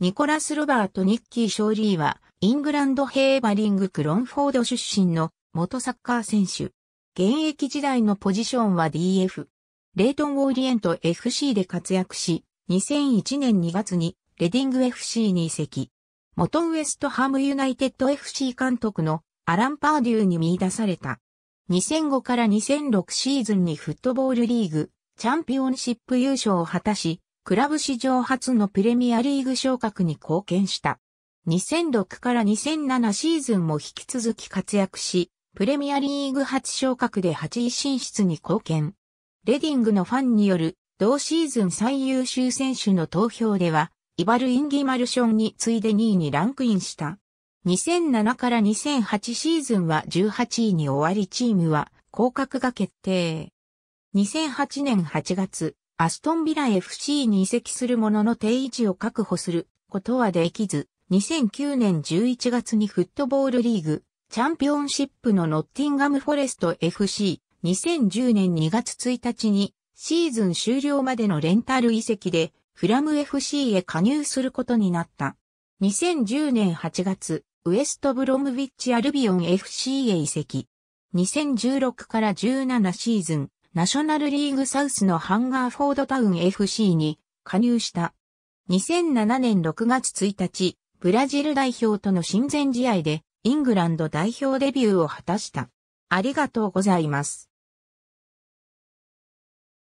ニコラス・ロバート・ニッキー・ショーリーは、イングランド・ヘーバリング・クロンフォード出身の元サッカー選手。現役時代のポジションは DF。レイトン・オーリエント FC で活躍し、2001年2月にレディング FC に移籍。元ウエストハムユナイテッド FC 監督のアラン・パーデューに見出された。2005から2006シーズンにフットボールリーグ、チャンピオンシップ優勝を果たし、クラブ史上初のプレミアリーグ昇格に貢献した。2006から2007シーズンも引き続き活躍し、プレミアリーグ初昇格で8位進出に貢献。レディングのファンによる同シーズン最優秀選手の投票では、イバル・インギマルションに次いで2位にランクインした。2007から2008シーズンは18位に終わりチームは降格が決定。2008年8月、アストンビラ FC に移籍するものの定位置を確保することはできず、2009年11月にフットボールリーグ、チャンピオンシップのノッティンガムフォレスト FC、2010年2月1日にシーズン終了までのレンタル移籍でフラム FC へ加入することになった。2010年8月、ウエストブロムビッチアルビオン FC へ移籍。2016から17シーズン、ナショナルリーグサウスのハンガーフォードタウン FC に加入した。2007年6月1日、ブラジル代表との親善試合でイングランド代表デビューを果たした。ありがとうございます。